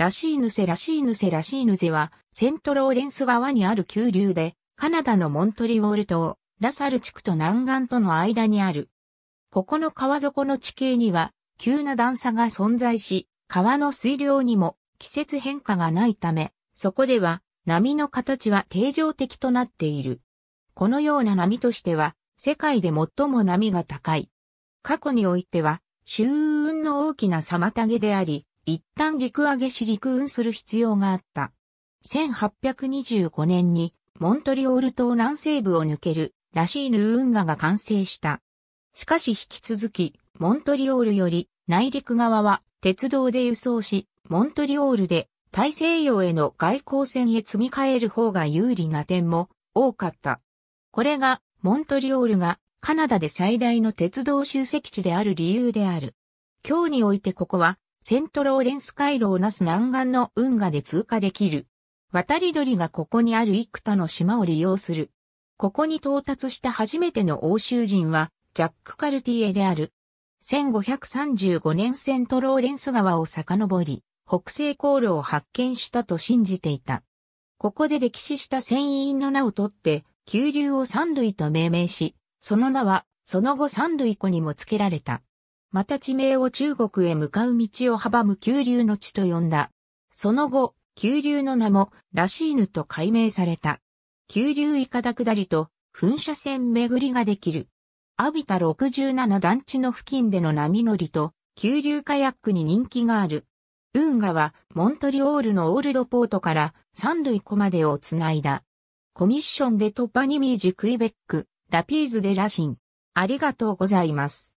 ラシーヌセラシーヌセラシーヌゼは、セントローレンス川にある急流で、カナダのモントリオール島、ラサル地区と南岸との間にある。ここの川底の地形には、急な段差が存在し、川の水量にも季節変化がないため、そこでは波の形は定常的となっている。このような波としては、世界で最も波が高い。過去においては、周運の大きな妨げであり、一旦陸揚げし陸運する必要があった。1825年にモントリオール島南西部を抜けるラシーヌ運河が完成した。しかし引き続き、モントリオールより内陸側は鉄道で輸送し、モントリオールで大西洋への外交船へ積み替える方が有利な点も多かった。これがモントリオールがカナダで最大の鉄道集積地である理由である。今日においてここはセントローレンス回路をなす南岸の運河で通過できる。渡り鳥がここにある幾多の島を利用する。ここに到達した初めての欧州人は、ジャック・カルティエである。1535年セントローレンス川を遡り、北西航路を発見したと信じていた。ここで歴史した船員の名を取って、急流を三類と命名し、その名は、その後三類湖にも付けられた。また地名を中国へ向かう道を阻む急流の地と呼んだ。その後、急流の名もラシーヌと改名された。急流イカダ下りと噴射線巡りができる。アビタ67団地の付近での波乗りと、急流カヤックに人気がある。運河はモントリオールのオールドポートから三類湖までをつないだ。コミッションでトパニミージクイベック、ラピーズでラシン。ありがとうございます。